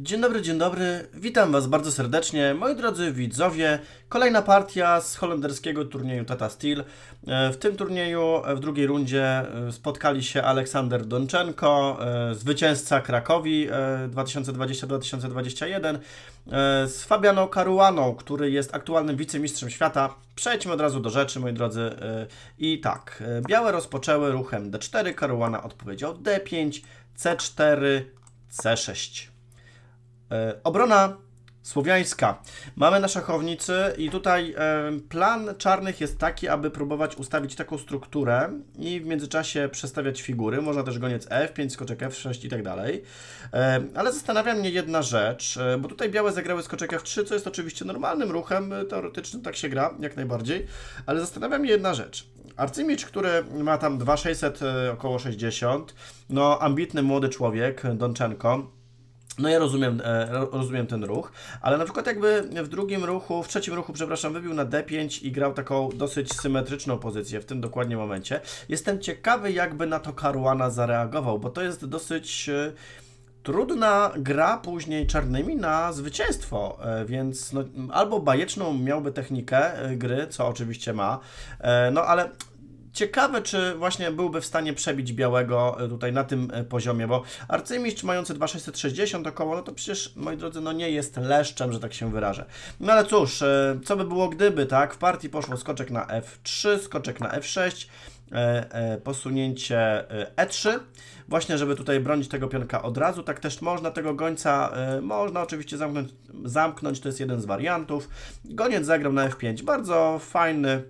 Dzień dobry, dzień dobry. Witam Was bardzo serdecznie, moi drodzy widzowie. Kolejna partia z holenderskiego turnieju Tata Steel. E, w tym turnieju e, w drugiej rundzie e, spotkali się Aleksander Donczenko, zwycięzca Krakowi 2020-2021 z Fabianą Caruaną, który jest aktualnym wicemistrzem świata. Przejdźmy od razu do rzeczy, moi drodzy. I tak, białe rozpoczęły ruchem D4, Caruana odpowiedział D5, C4, C6. E, obrona słowiańska. Mamy na szachownicy i tutaj e, plan czarnych jest taki, aby próbować ustawić taką strukturę i w międzyczasie przestawiać figury. Można też goniec F5, skoczek F6 i tak dalej. E, ale zastanawia mnie jedna rzecz, bo tutaj białe zagrały skoczek F3, co jest oczywiście normalnym ruchem, teoretycznym tak się gra, jak najbardziej, ale zastanawia mnie jedna rzecz. Arcymicz, który ma tam 2600, około 60, no ambitny młody człowiek, Donczenko, no ja rozumiem, e, rozumiem ten ruch, ale na przykład jakby w drugim ruchu, w trzecim ruchu, przepraszam, wybił na D5 i grał taką dosyć symetryczną pozycję w tym dokładnie momencie. Jestem ciekawy, jakby na to Karuana zareagował, bo to jest dosyć e, trudna gra później czarnymi na zwycięstwo, e, więc no, albo bajeczną miałby technikę gry, co oczywiście ma, no ale Ciekawe, czy właśnie byłby w stanie przebić białego e, tutaj na tym e, poziomie, bo arcymistrz mający 2660 około, no to przecież, moi drodzy, no nie jest leszczem, że tak się wyrażę. No ale cóż, e, co by było gdyby, tak? W partii poszło skoczek na F3, skoczek na F6, posunięcie E3, właśnie żeby tutaj bronić tego pionka od razu, tak też można tego gońca, można oczywiście zamknąć, zamknąć to jest jeden z wariantów. Goniec zagrał na F5, bardzo fajny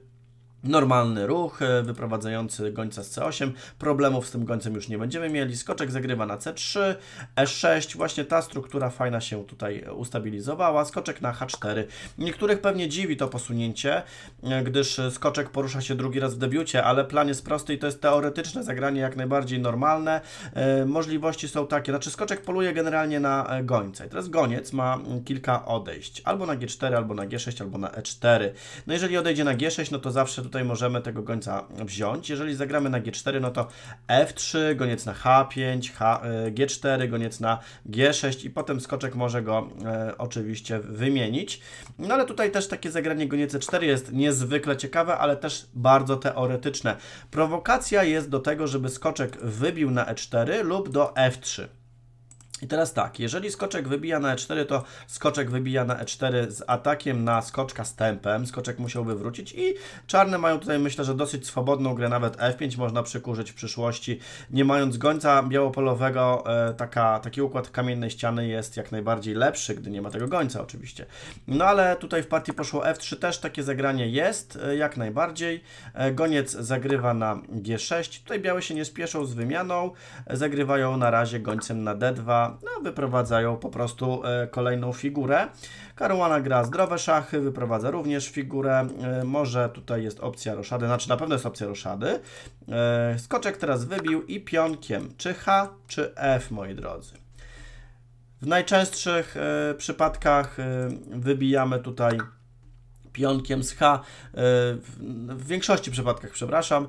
normalny ruch e, wyprowadzający gońca z C8. Problemów z tym gońcem już nie będziemy mieli. Skoczek zagrywa na C3, E6. Właśnie ta struktura fajna się tutaj ustabilizowała. Skoczek na H4. Niektórych pewnie dziwi to posunięcie, e, gdyż skoczek porusza się drugi raz w debiucie, ale plan jest prosty i to jest teoretyczne zagranie jak najbardziej normalne. E, możliwości są takie. Znaczy skoczek poluje generalnie na gońca. I teraz goniec ma kilka odejść. Albo na G4, albo na G6, albo na E4. No jeżeli odejdzie na G6, no to zawsze tutaj możemy tego gońca wziąć. Jeżeli zagramy na G4, no to F3, goniec na H5, H, G4, e, goniec na G6 i potem skoczek może go e, oczywiście wymienić. No ale tutaj też takie zagranie goniec 4 e jest niezwykle ciekawe, ale też bardzo teoretyczne. Prowokacja jest do tego, żeby skoczek wybił na E4 lub do F3. I teraz tak, jeżeli skoczek wybija na e4, to skoczek wybija na e4 z atakiem na skoczka z tempem. Skoczek musiałby wrócić i czarne mają tutaj, myślę, że dosyć swobodną grę, nawet f5 można przykurzyć w przyszłości. Nie mając gońca białopolowego, e, taka, taki układ kamiennej ściany jest jak najbardziej lepszy, gdy nie ma tego gońca oczywiście. No ale tutaj w partii poszło f3, też takie zagranie jest, e, jak najbardziej. E, goniec zagrywa na g6, tutaj białe się nie spieszą z wymianą, zagrywają na razie gońcem na d2, Karuana no, wyprowadzają po prostu e, kolejną figurę. Karuana gra zdrowe szachy, wyprowadza również figurę. E, może tutaj jest opcja roszady, znaczy na pewno jest opcja roszady. E, skoczek teraz wybił i pionkiem, czy H, czy F, moi drodzy. W najczęstszych przypadkach wybijamy tutaj pionkiem z H. E, w większości przypadkach, przepraszam,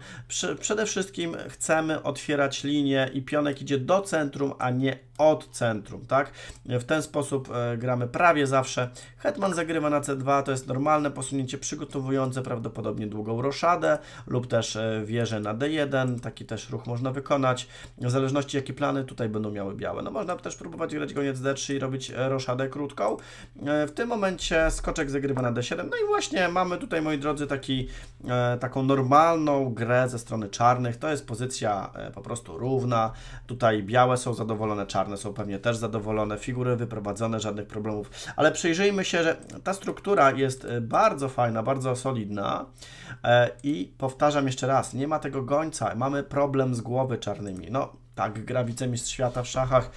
przede wszystkim chcemy otwierać linię i pionek idzie do centrum, a nie od centrum, tak? W ten sposób e, gramy prawie zawsze. Hetman zagrywa na C2, to jest normalne posunięcie przygotowujące prawdopodobnie długą roszadę lub też e, wieżę na D1, taki też ruch można wykonać, w zależności jakie plany tutaj będą miały białe. No można też próbować grać koniec D3 i robić roszadę krótką. W tym momencie skoczek zagrywa na D7, no i właśnie mamy tutaj, moi drodzy, taki, e, taką normalną grę ze strony czarnych. To jest pozycja e, po prostu równa. Tutaj białe są zadowolone, czarne są pewnie też zadowolone, figury wyprowadzone, żadnych problemów. Ale przyjrzyjmy się, że ta struktura jest e, bardzo fajna, bardzo solidna i powtarzam jeszcze raz, nie ma tego gońca. Mamy problem z głowy czarnymi. No, tak gra wicemistrz świata w szachach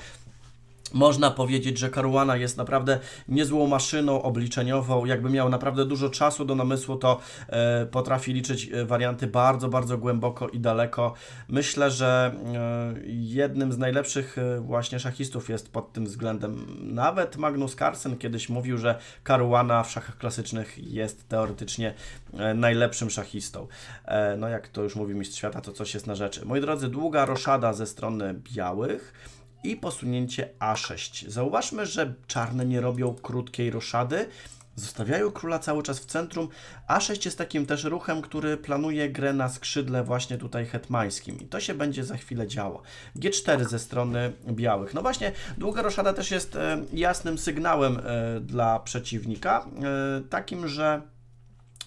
można powiedzieć, że Caruana jest naprawdę niezłą maszyną obliczeniową. Jakby miał naprawdę dużo czasu do namysłu, to e, potrafi liczyć e, warianty bardzo, bardzo głęboko i daleko. Myślę, że e, jednym z najlepszych e, właśnie szachistów jest pod tym względem. Nawet Magnus Carlsen kiedyś mówił, że Caruana w szachach klasycznych jest teoretycznie e, najlepszym szachistą. E, no jak to już mówi mistrz świata, to coś jest na rzeczy. Moi drodzy, długa roszada ze strony białych i posunięcie A6. Zauważmy, że czarne nie robią krótkiej roszady, Zostawiają króla cały czas w centrum. A6 jest takim też ruchem, który planuje grę na skrzydle właśnie tutaj hetmańskim. I to się będzie za chwilę działo. G4 ze strony białych. No właśnie, długa roszada też jest e, jasnym sygnałem e, dla przeciwnika. E, takim, że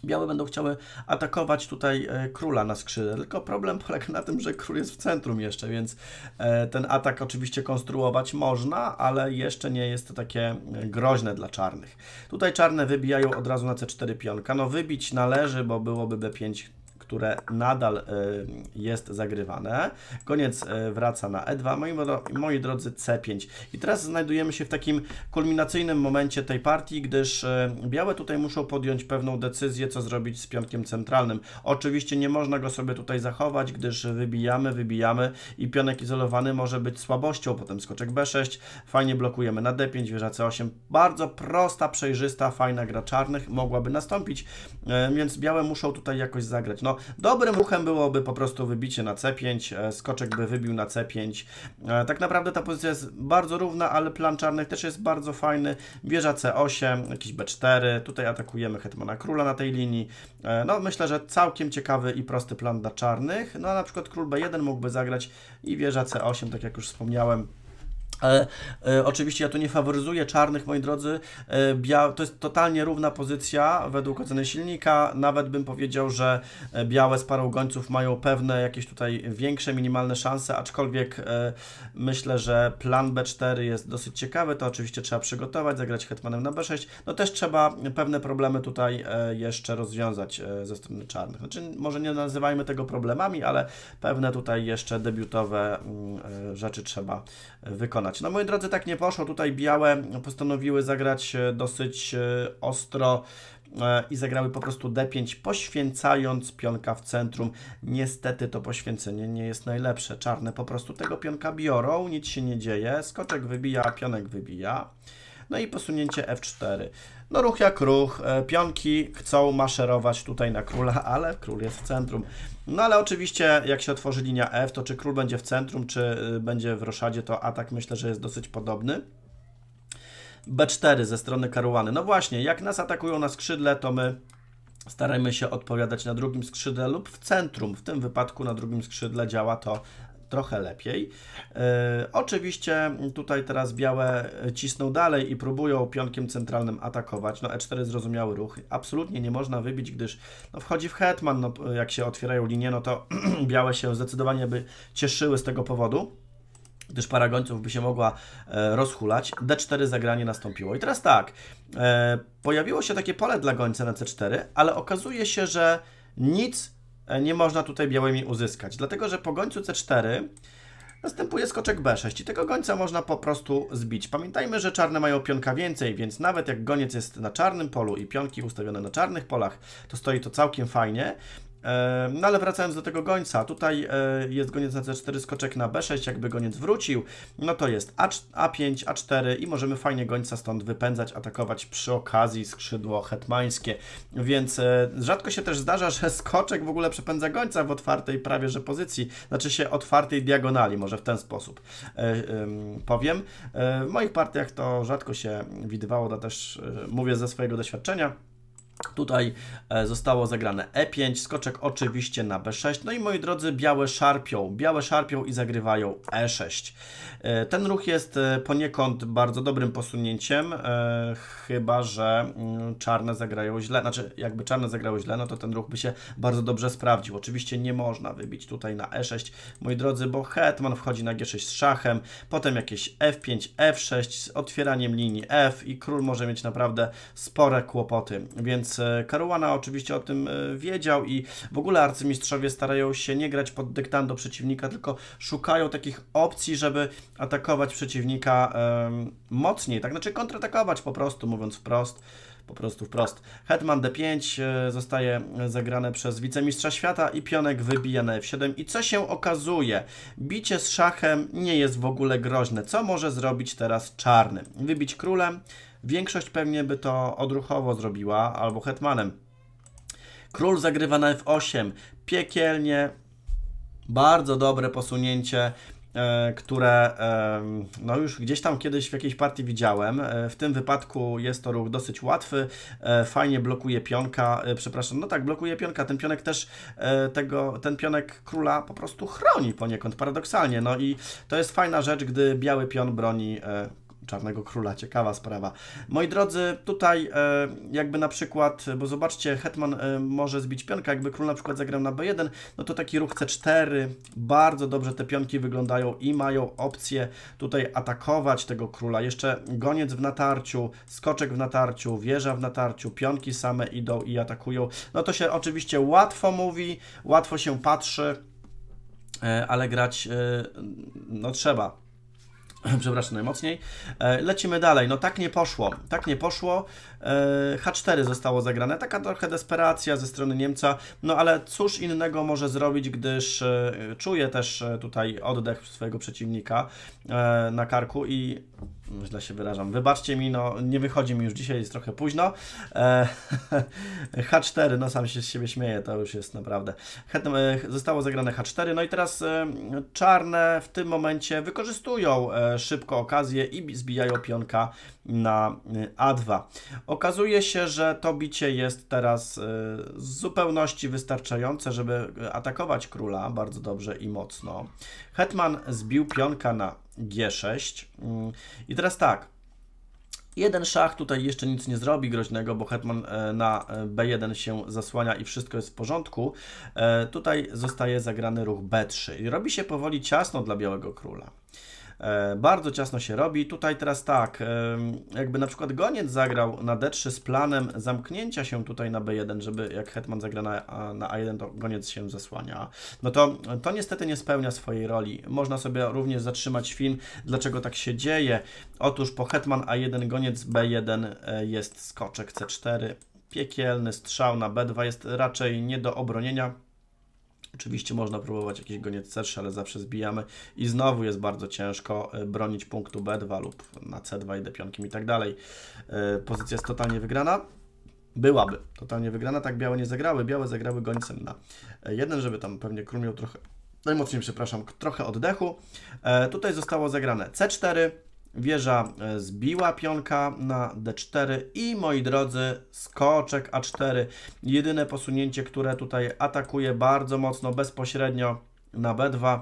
Białe będą chciały atakować tutaj e, króla na skrzydle, tylko problem polega na tym, że król jest w centrum jeszcze, więc e, ten atak oczywiście konstruować można, ale jeszcze nie jest to takie e, groźne dla czarnych. Tutaj czarne wybijają od razu na c4 pionka. No wybić należy, bo byłoby b5 które nadal e, jest zagrywane. Koniec e, wraca na E2, moi, moi drodzy C5. I teraz znajdujemy się w takim kulminacyjnym momencie tej partii, gdyż e, białe tutaj muszą podjąć pewną decyzję, co zrobić z pionkiem centralnym. Oczywiście nie można go sobie tutaj zachować, gdyż wybijamy, wybijamy i pionek izolowany może być słabością, potem skoczek B6, fajnie blokujemy na D5, wieża C8. Bardzo prosta, przejrzysta, fajna gra czarnych mogłaby nastąpić, więc białe muszą tutaj jakoś zagrać. No, dobrym ruchem byłoby po prostu wybicie na C5, e, skoczek by wybił na C5. E, tak naprawdę ta pozycja jest bardzo równa, ale plan czarnych też jest bardzo fajny. Wieża C8, jakiś B4, tutaj atakujemy hetmana króla na tej linii. E, no myślę, że całkiem ciekawy i prosty plan dla czarnych. No a na przykład król B1 mógłby zagrać i wieża C8, tak jak już wspomniałem. E, e, oczywiście ja tu nie faworyzuję czarnych, moi drodzy. E, bia... To jest totalnie równa pozycja według oceny silnika. Nawet bym powiedział, że e, białe z parą gońców mają pewne jakieś tutaj większe, minimalne szanse, aczkolwiek e, myślę, że plan B4 jest dosyć ciekawy. To oczywiście trzeba przygotować, zagrać hetmanem na B6. No też trzeba pewne problemy tutaj e, jeszcze rozwiązać e, ze strony czarnych. Znaczy, może nie nazywajmy tego problemami, ale pewne tutaj jeszcze debiutowe mm, e, rzeczy trzeba wykonać. No moi drodzy, tak nie poszło. Tutaj białe postanowiły zagrać e, dosyć e, ostro e, i zagrały po prostu d5, poświęcając pionka w centrum. Niestety to poświęcenie nie jest najlepsze. Czarne po prostu tego pionka biorą, nic się nie dzieje. Skoczek wybija, pionek wybija no i posunięcie F4. No ruch jak ruch, e, pionki chcą maszerować tutaj na króla, ale król jest w centrum. No ale oczywiście jak się otworzy linia F, to czy król będzie w centrum, czy y, będzie w roszadzie, to atak myślę, że jest dosyć podobny. B4 ze strony karuany. No właśnie, jak nas atakują na skrzydle, to my starajmy się odpowiadać na drugim skrzydle lub w centrum. W tym wypadku na drugim skrzydle działa to trochę lepiej. E, oczywiście tutaj teraz białe cisną dalej i próbują pionkiem centralnym atakować. No E4 zrozumiały ruch. Absolutnie nie można wybić, gdyż no, wchodzi w hetman. No, jak się otwierają linie, no to białe się zdecydowanie by cieszyły z tego powodu gdyż para gońców by się mogła e, rozhulać. D4 zagranie nastąpiło. I teraz tak, e, pojawiło się takie pole dla gońca na C4, ale okazuje się, że nic E, nie można tutaj białymi uzyskać, dlatego że po gońcu C4 następuje skoczek B6 i tego gońca można po prostu zbić. Pamiętajmy, że czarne mają pionka więcej, więc nawet jak goniec jest na czarnym polu i pionki ustawione na czarnych polach, to stoi to całkiem fajnie. No ale wracając do tego gońca, tutaj e, jest goniec na C4, skoczek na B6, jakby goniec wrócił, no to jest A5, A4 i możemy fajnie gońca stąd wypędzać, atakować przy okazji skrzydło hetmańskie, więc e, rzadko się też zdarza, że skoczek w ogóle przepędza gońca w otwartej prawie że pozycji, znaczy się otwartej diagonali, może w ten sposób e, powiem. W moich partiach to rzadko się widywało, to też mówię ze swojego doświadczenia, Tutaj e, zostało zagrane E5, skoczek oczywiście na B6. No i moi drodzy, białe szarpią, białe szarpią i zagrywają E6. E, ten ruch jest e, poniekąd bardzo dobrym posunięciem, chyba że mm, czarne zagrają źle. Znaczy, jakby czarne zagrały źle, no to ten ruch by się bardzo dobrze sprawdził. Oczywiście nie można wybić tutaj na E6, moi drodzy, bo hetman wchodzi na G6 z szachem, potem jakieś F5, F6 z otwieraniem linii F i król może mieć naprawdę spore kłopoty, więc więc Karuana e, oczywiście o tym e, wiedział i w ogóle arcymistrzowie starają się nie grać pod dyktando przeciwnika, tylko szukają takich opcji, żeby atakować przeciwnika mocniej, tak znaczy kontratakować po prostu, mówiąc wprost po prostu wprost. Hetman D5 e, zostaje zagrane przez wicemistrza świata i pionek wybija na F7. I co się okazuje? Bicie z szachem nie jest w ogóle groźne. Co może zrobić teraz czarny? Wybić królem, Większość pewnie by to odruchowo zrobiła, albo hetmanem. Król zagrywa na f8. Piekielnie. Bardzo dobre posunięcie e, które e, no już gdzieś tam kiedyś w jakiejś partii widziałem. E, w tym wypadku jest to ruch dosyć łatwy, fajnie blokuje pionka, przepraszam, no tak, blokuje pionka, ten pionek też tego, ten pionek króla po prostu chroni poniekąd, paradoksalnie, no i to jest fajna rzecz, gdy biały pion broni Czarnego Króla. Ciekawa sprawa. Moi drodzy, tutaj e, jakby na przykład, bo zobaczcie, hetman e, może zbić pionka, jakby król na przykład zagrał na b1, no to taki ruch c4, bardzo dobrze te pionki wyglądają i mają opcję tutaj atakować tego króla. Jeszcze goniec w natarciu, skoczek w natarciu, wieża w natarciu, pionki same idą i atakują. No to się oczywiście łatwo mówi, łatwo się patrzy, e, ale grać no trzeba, przepraszam najmocniej. E, lecimy dalej. No tak nie poszło. Tak nie poszło. E, H4 zostało zagrane. Taka trochę desperacja ze strony Niemca. No ale cóż innego może zrobić, gdyż e, czuje też tutaj oddech swojego przeciwnika na karku i źle się wyrażam. Wybaczcie mi, no nie wychodzi mi już dzisiaj, jest trochę późno. H4, no sam się z siebie śmieję, to już jest naprawdę. Zostało zagrane H4, no i teraz czarne w tym momencie wykorzystują szybko okazję i zbijają pionka na y, A2. Okazuje się, że to bicie jest teraz y, z zupełności wystarczające, żeby y, atakować króla bardzo dobrze i mocno. Hetman zbił pionka na G6 mm, i teraz tak, Jeden szach tutaj jeszcze nic nie zrobi groźnego, bo hetman e, na e, B1 się zasłania i wszystko jest w porządku. E, tutaj zostaje zagrany ruch B3 i robi się powoli ciasno dla białego króla. E, bardzo ciasno się robi. Tutaj teraz tak, e, jakby na przykład Goniec zagrał na D3 z planem zamknięcia się tutaj na B1, żeby jak Hetman zagra na, na A1, to Goniec się zasłania. No to, to niestety nie spełnia swojej roli. Można sobie również zatrzymać film, dlaczego tak się dzieje. Otóż po Hetman A1, Goniec B1 e, jest skoczek C4. Piekielny strzał na B2 jest raczej nie do obronienia Oczywiście można próbować jakiś goniec C3, ale zawsze zbijamy i znowu jest bardzo ciężko e, bronić punktu B2 lub na C2 i D5 i tak dalej. E, pozycja jest totalnie wygrana. Byłaby totalnie wygrana, tak białe nie zagrały. Białe zagrały gońcem na e, jeden, żeby tam pewnie król miał trochę, najmocniej przepraszam, trochę oddechu. Tutaj zostało zagrane C4, Wieża e, zbiła pionka na d4 i moi drodzy skoczek a4. Jedyne posunięcie, które tutaj atakuje bardzo mocno, bezpośrednio na b2.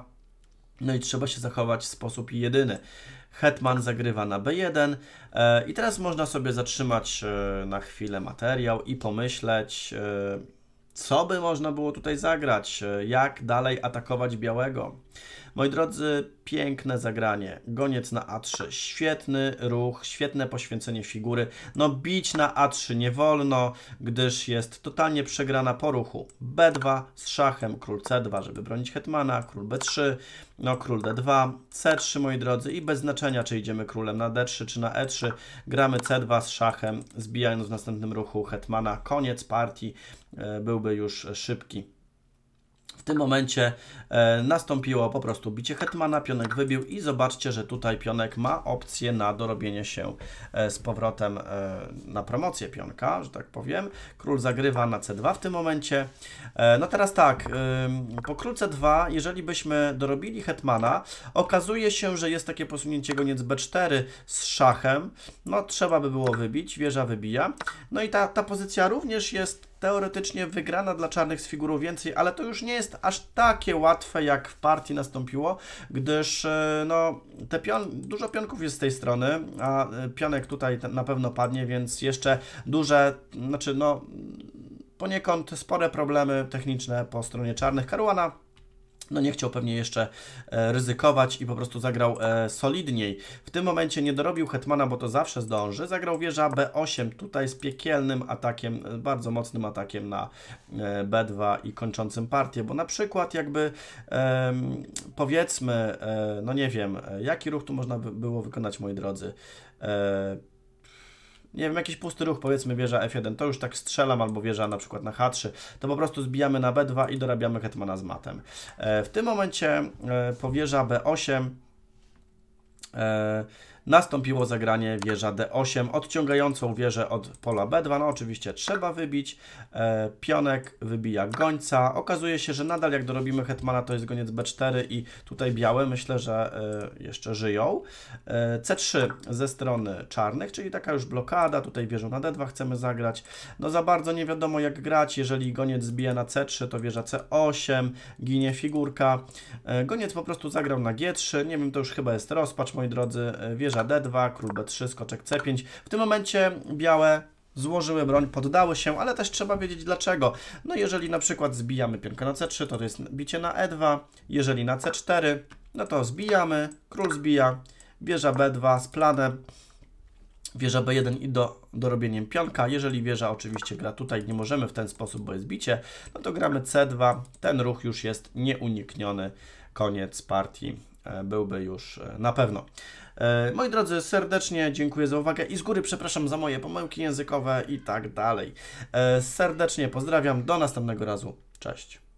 No i trzeba się zachować w sposób jedyny. Hetman zagrywa na B1 e, i teraz można sobie zatrzymać e, na chwilę materiał i pomyśleć co by można było tutaj zagrać? E, jak dalej atakować białego? Moi drodzy, piękne zagranie. Goniec na A3. Świetny ruch, świetne poświęcenie figury. No bić na A3 nie wolno, gdyż jest totalnie przegrana po ruchu. B2 z szachem, król C2, żeby bronić hetmana, król B3, no król D2, C3 moi drodzy i bez znaczenia czy idziemy królem na D3 czy na E3. Gramy C2 z szachem, zbijając w następnym ruchu hetmana. Koniec partii. E, byłby już szybki. W tym momencie e, nastąpiło po prostu bicie hetmana, pionek wybił i zobaczcie, że tutaj pionek ma opcję na dorobienie się e, z powrotem na promocję pionka, że tak powiem. Król zagrywa na c2 w tym momencie. no teraz tak, po król c2, jeżeli byśmy dorobili hetmana, okazuje się, że jest takie posunięcie goniec b4 z szachem. No trzeba by było wybić, wieża wybija. No i ta, ta pozycja również jest teoretycznie wygrana dla czarnych z figurą więcej, ale to już nie jest aż takie łatwe, jak w partii nastąpiło, gdyż e, no, te pion, dużo pionków jest z tej strony, a e, pionek tutaj na pewno padnie, więc jeszcze duże, znaczy no poniekąd spore problemy techniczne po stronie czarnych. Karuana no nie chciał pewnie jeszcze e, ryzykować i po prostu zagrał e, solidniej. W tym momencie nie dorobił Hetmana, bo to zawsze zdąży. Zagrał wieża B8 tutaj z piekielnym atakiem, e, bardzo mocnym atakiem na B2 i kończącym partię, bo na przykład jakby powiedzmy, no nie wiem, jaki ruch tu można by było wykonać, moi drodzy nie wiem, jakiś pusty ruch, powiedzmy wieża F1, to już tak strzelam, albo wieża na przykład na H3, to po prostu zbijamy na B2 i dorabiamy hetmana z matem. E, w tym momencie e, powieża B8 nastąpiło zagranie wieża D8, odciągającą wieżę od pola B2. No oczywiście trzeba wybić. E, pionek wybija gońca. Okazuje się, że nadal jak dorobimy hetmana, to jest goniec B4 i tutaj białe myślę, że e, jeszcze żyją. E, C3 ze strony czarnych, czyli taka już blokada. Tutaj wieżą na D2 chcemy zagrać. No za bardzo nie wiadomo jak grać. Jeżeli goniec zbije na C3, to wieża C8, ginie figurka. E, goniec po prostu zagrał na G3. Nie wiem, to już chyba jest rozpacz, moi drodzy. E, wieża wieża D2, król B3, skoczek C5. W tym momencie białe złożyły broń, poddały się, ale też trzeba wiedzieć dlaczego. No jeżeli na przykład zbijamy pionkę na C3, to to jest bicie na E2, jeżeli na C4, no to zbijamy, król zbija, wieża B2 z planem, wieża B1 i do, dorobieniem pionka. Jeżeli wieża oczywiście gra tutaj, nie możemy w ten sposób, bo jest bicie, no to gramy C2, ten ruch już jest nieunikniony, koniec partii e, byłby już e, na pewno. E, moi drodzy, serdecznie dziękuję za uwagę i z góry przepraszam za moje pomyłki językowe i tak dalej. E, serdecznie pozdrawiam, do następnego razu. Cześć.